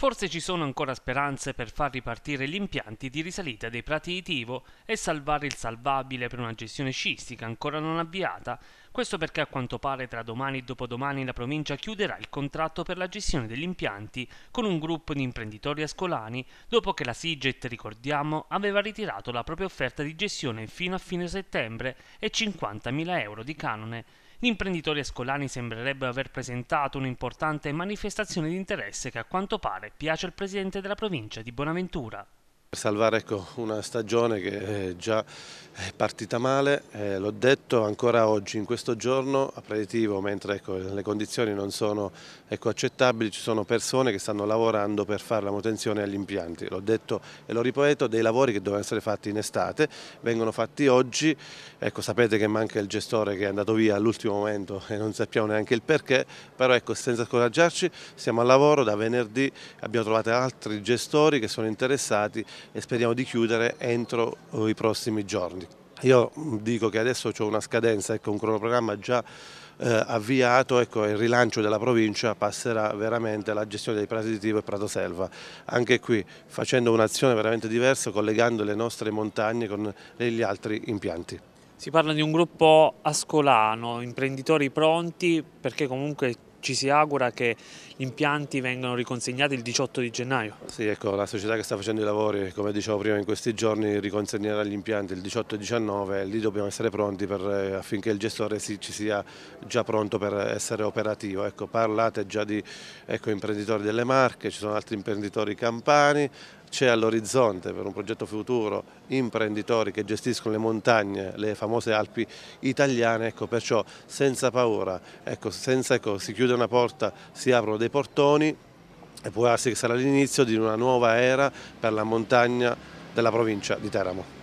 Forse ci sono ancora speranze per far ripartire gli impianti di risalita dei prati di Tivo e salvare il salvabile per una gestione scistica ancora non avviata, questo perché a quanto pare tra domani e dopodomani la provincia chiuderà il contratto per la gestione degli impianti con un gruppo di imprenditori ascolani dopo che la Siget, ricordiamo, aveva ritirato la propria offerta di gestione fino a fine settembre e 50.000 euro di canone gli imprenditori ascolani sembrerebbero aver presentato un'importante manifestazione di interesse che a quanto pare piace al presidente della provincia di Bonaventura salvare ecco, una stagione che è eh, già è partita male, eh, l'ho detto ancora oggi, in questo giorno a preditivo, mentre ecco, le condizioni non sono ecco, accettabili, ci sono persone che stanno lavorando per fare la manutenzione agli impianti. L'ho detto e lo ripeto, dei lavori che dovevano essere fatti in estate, vengono fatti oggi, ecco, sapete che manca il gestore che è andato via all'ultimo momento e non sappiamo neanche il perché, però ecco, senza scoraggiarci siamo al lavoro, da venerdì abbiamo trovato altri gestori che sono interessati e speriamo di chiudere entro eh, i prossimi giorni. Io mm, dico che adesso ho una scadenza, ecco, un cronoprogramma già eh, avviato, ecco, il rilancio della provincia passerà veramente alla gestione dei prati di Tivo e Prato Selva. Anche qui facendo un'azione veramente diversa, collegando le nostre montagne con gli altri impianti. Si parla di un gruppo ascolano, imprenditori pronti, perché comunque ci si augura che gli impianti vengano riconsegnati il 18 di gennaio. Sì, ecco, la società che sta facendo i lavori, come dicevo prima, in questi giorni riconsegnerà gli impianti il 18 e 19, lì dobbiamo essere pronti per, eh, affinché il gestore si, ci sia già pronto per essere operativo. Ecco, parlate già di ecco, imprenditori delle Marche, ci sono altri imprenditori campani, c'è all'orizzonte per un progetto futuro imprenditori che gestiscono le montagne, le famose Alpi italiane, ecco, perciò senza paura, ecco, senza, ecco, si chiude chiude una porta si aprono dei portoni e può darsi che sarà l'inizio di una nuova era per la montagna della provincia di Teramo.